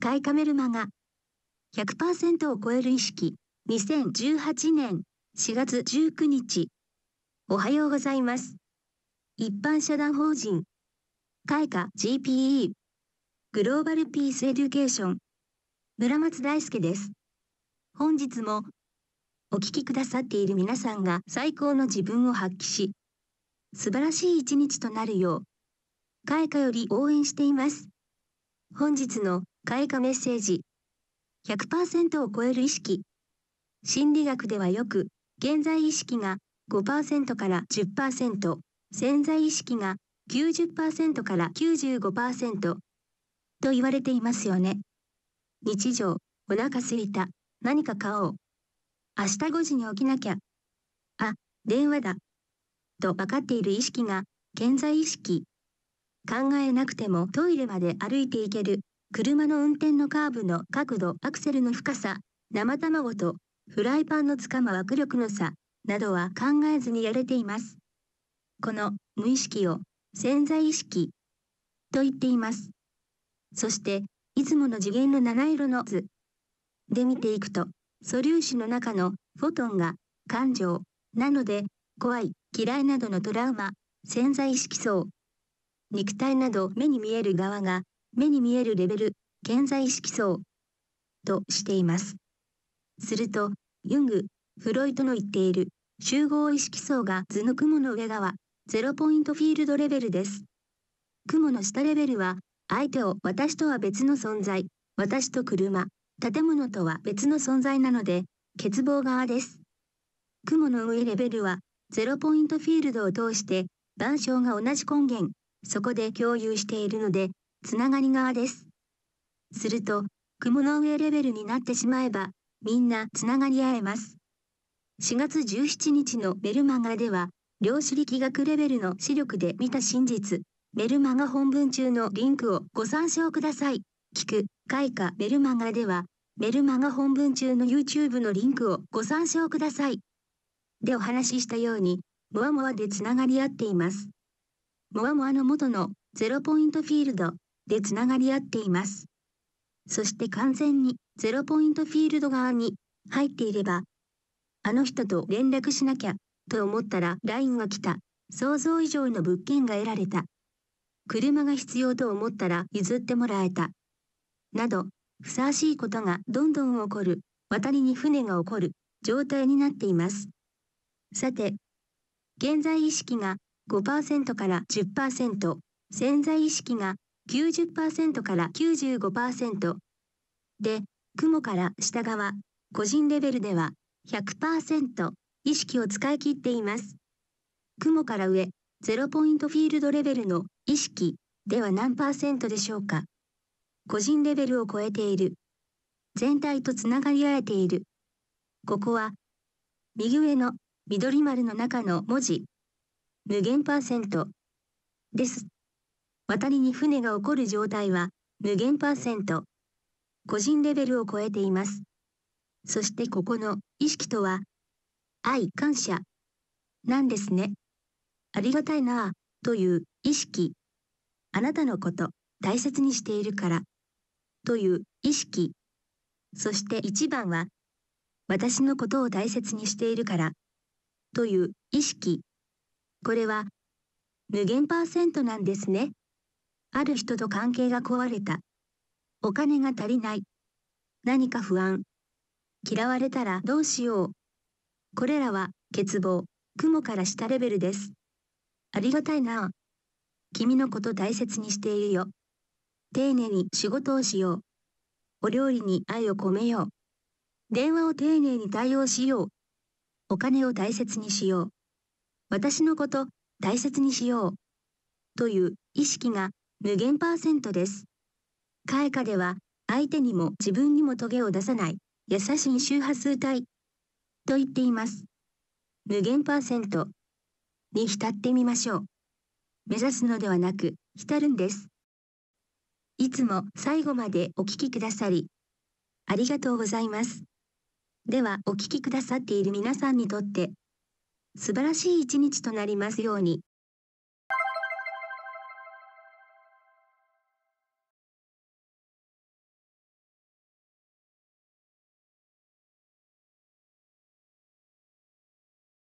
カイ・カメルマガ100%を超える意識2018年4月19日おはようございます一般社団法人開花 GPE グローバルピースエデュケーション村松大輔です本日もお聞きくださっている皆さんが最高の自分を発揮し素晴らしい一日となるよう開花より応援しています本日の開花メッセージ100%を超える意識心理学ではよく現在意識が5%から10%潜在意識が90%から95%と言われていますよね日常お腹すいた何か買おう明日5時に起きなきゃあ電話だと分かっている意識が現在意識考えなくてもトイレまで歩いていける車の運転のカーブの角度、アクセルの深さ、生卵とフライパンのつかま握力の差などは考えずにやれています。この無意識を潜在意識と言っています。そして、いつもの次元の七色の図で見ていくと、素粒子の中のフォトンが感情なので、怖い、嫌いなどのトラウマ、潜在意識層、肉体など目に見える側が目に見えるレベル、顕在識層としています。すると、ユング、フロイトの言っている集合意識層が図の雲の上側、ゼロポイントフィールドレベルです。雲の下レベルは、相手を私とは別の存在、私と車、建物とは別の存在なので、欠乏側です。雲の上レベルは、ゼロポイントフィールドを通して、万象が同じ根源、そこで共有しているので、つながり側です。すると、雲の上レベルになってしまえば、みんなつながり合えます。4月17日のメルマガでは、量子力学レベルの視力で見た真実、メルマガ本文中のリンクをご参照ください。聞く、開花メルマガでは、メルマガ本文中の YouTube のリンクをご参照ください。でお話ししたように、モアモアでつながり合っています。モアモアの元のゼロポイントフィールドでつながり合っています。そして完全にゼロポイントフィールド側に入っていれば、あの人と連絡しなきゃと思ったら LINE が来た。想像以上の物件が得られた。車が必要と思ったら譲ってもらえた。など、ふさわしいことがどんどん起こる、渡りに船が起こる状態になっています。さて、現在意識が5%から10%、潜在意識が90%から95%で雲から下側個人レベルでは100%意識を使い切っています雲から上0ポイントフィールドレベルの意識では何パーセントでしょうか個人レベルを超えている全体とつながり合えているここは右上の緑丸の中の文字無限パーセントです渡りに船が起こる状態は無限パーセント個人レベルを超えていますそしてここの意識とは愛感謝なんですねありがたいなあという意識あなたのこと大切にしているからという意識そして一番は私のことを大切にしているからという意識これは無限パーセントなんですね。ある人と関係が壊れた。お金が足りない。何か不安。嫌われたらどうしよう。これらは、欠乏、雲から下レベルです。ありがたいな。君のこと大切にしているよ。丁寧に仕事をしよう。お料理に愛を込めよう。電話を丁寧に対応しよう。お金を大切にしよう。私のこと大切にしよう。という意識が無限パーセントです。開花では、相手にも自分にもトゲを出さない、優しい周波数帯、と言っています。無限パーセントに浸ってみましょう。目指すのではなく、浸るんです。いつも最後までお聴きくださり、ありがとうございます。では、お聴きくださっている皆さんにとって、素晴らしい一日となりますように。